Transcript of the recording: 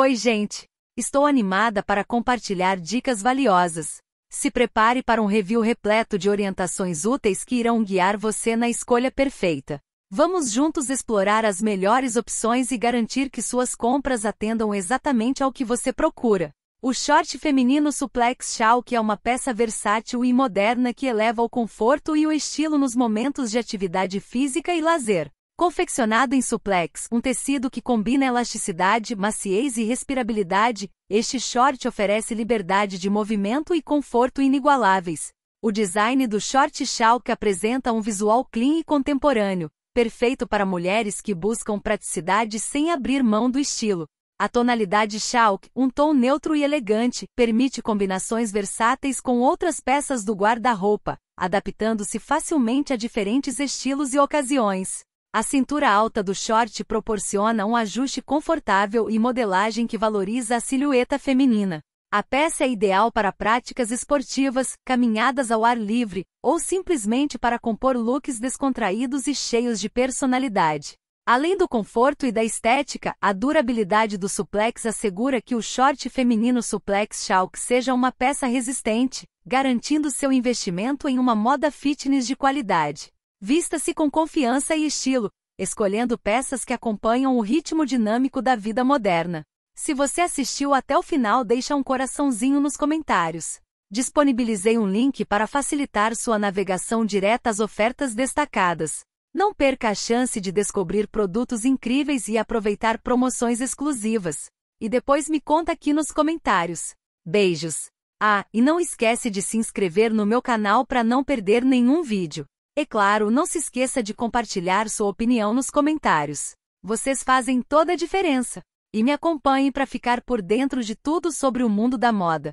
Oi, gente! Estou animada para compartilhar dicas valiosas. Se prepare para um review repleto de orientações úteis que irão guiar você na escolha perfeita. Vamos juntos explorar as melhores opções e garantir que suas compras atendam exatamente ao que você procura. O short feminino Suplex Chalk é uma peça versátil e moderna que eleva o conforto e o estilo nos momentos de atividade física e lazer. Confeccionado em suplex, um tecido que combina elasticidade, maciez e respirabilidade, este short oferece liberdade de movimento e conforto inigualáveis. O design do short chalk apresenta um visual clean e contemporâneo, perfeito para mulheres que buscam praticidade sem abrir mão do estilo. A tonalidade chalk, um tom neutro e elegante, permite combinações versáteis com outras peças do guarda-roupa, adaptando-se facilmente a diferentes estilos e ocasiões. A cintura alta do short proporciona um ajuste confortável e modelagem que valoriza a silhueta feminina. A peça é ideal para práticas esportivas, caminhadas ao ar livre, ou simplesmente para compor looks descontraídos e cheios de personalidade. Além do conforto e da estética, a durabilidade do suplex assegura que o short feminino suplex chalk seja uma peça resistente, garantindo seu investimento em uma moda fitness de qualidade. Vista-se com confiança e estilo, escolhendo peças que acompanham o ritmo dinâmico da vida moderna. Se você assistiu até o final, deixa um coraçãozinho nos comentários. Disponibilizei um link para facilitar sua navegação direta às ofertas destacadas. Não perca a chance de descobrir produtos incríveis e aproveitar promoções exclusivas. E depois me conta aqui nos comentários. Beijos! Ah, e não esquece de se inscrever no meu canal para não perder nenhum vídeo. E é claro, não se esqueça de compartilhar sua opinião nos comentários. Vocês fazem toda a diferença. E me acompanhem para ficar por dentro de tudo sobre o mundo da moda.